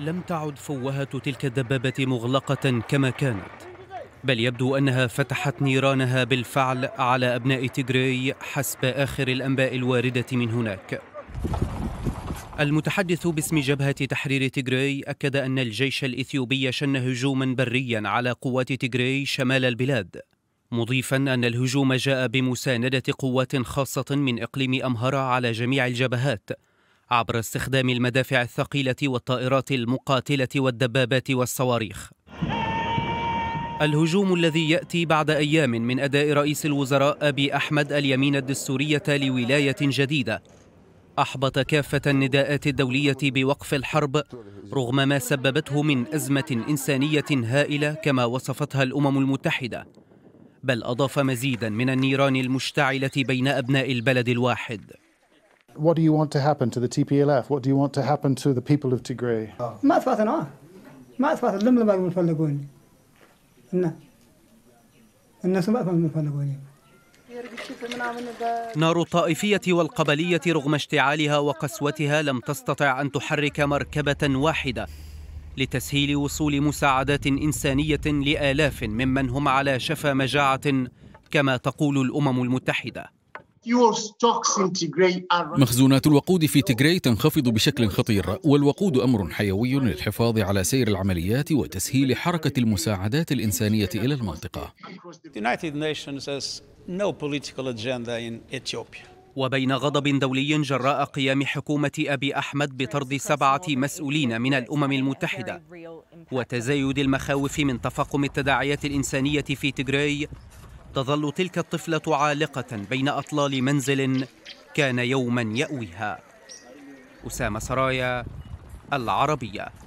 لم تعد فوهة تلك الدبابة مغلقة كما كانت بل يبدو أنها فتحت نيرانها بالفعل على أبناء تيغراي حسب آخر الأنباء الواردة من هناك المتحدث باسم جبهة تحرير تيغراي أكد أن الجيش الإثيوبي شن هجوما بريا على قوات تيغراي شمال البلاد مضيفا أن الهجوم جاء بمساندة قوات خاصة من إقليم أمهرة على جميع الجبهات عبر استخدام المدافع الثقيلة والطائرات المقاتلة والدبابات والصواريخ الهجوم الذي يأتي بعد أيام من أداء رئيس الوزراء أبي أحمد اليمين الدستورية لولاية جديدة أحبط كافة النداءات الدولية بوقف الحرب رغم ما سببته من أزمة إنسانية هائلة كما وصفتها الأمم المتحدة بل أضاف مزيدا من النيران المشتعلة بين أبناء البلد الواحد What do you want to happen to the TPLF? What do you want to happen to the people of Tigray? ما أثبت أنا ما أثبت لم لم الناس ما أثبت نار الطائفية والقبلية رغم اشتعالها وقسوتها لم تستطع أن تحرك مركبة واحدة لتسهيل وصول مساعدات إنسانية لآلاف ممن هم على شفا مجاعة كما تقول الأمم المتحدة مخزونات الوقود في تيغراي تنخفض بشكل خطير والوقود امر حيوي للحفاظ على سير العمليات وتسهيل حركه المساعدات الانسانيه الى المنطقه وبين غضب دولي جراء قيام حكومة أبي أحمد بطرد سبعة مسؤولين من الأمم المتحدة وتزايد المخاوف من تفاقم التداعيات الإنسانية في تيغراي تظل تلك الطفلة عالقة بين أطلال منزل كان يوما يأويها أسامة سرايا العربية